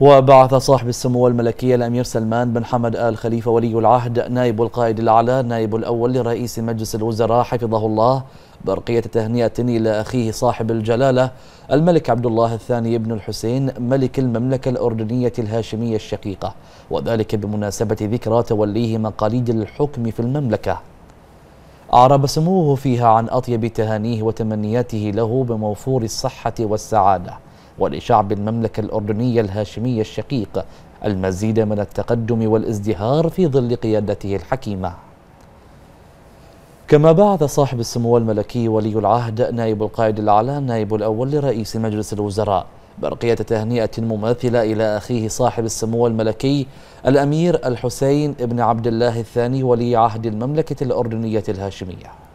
وبعث صاحب السمو الملكية الأمير سلمان بن حمد آل خليفة ولي العهد نائب القائد الأعلى نائب الأول لرئيس مجلس الوزراء حفظه الله برقية تهنئة إلى أخيه صاحب الجلالة الملك عبد الله الثاني بن الحسين ملك المملكة الأردنية الهاشمية الشقيقة وذلك بمناسبة ذكرى توليه مقاليد الحكم في المملكة أعرب سموه فيها عن أطيب تهانيه وتمنياته له بموفور الصحة والسعادة ولشعب المملكة الأردنية الهاشمية الشقيق المزيد من التقدم والازدهار في ظل قيادته الحكيمة كما بعث صاحب السمو الملكي ولي العهد نائب القائد الأعلى النائب الأول لرئيس مجلس الوزراء برقية تهنئة مماثلة إلى أخيه صاحب السمو الملكي الأمير الحسين بن عبد الله الثاني ولي عهد المملكة الأردنية الهاشمية